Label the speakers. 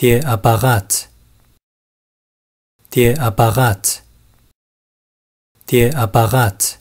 Speaker 1: der Apparat, der Apparat, der Apparat.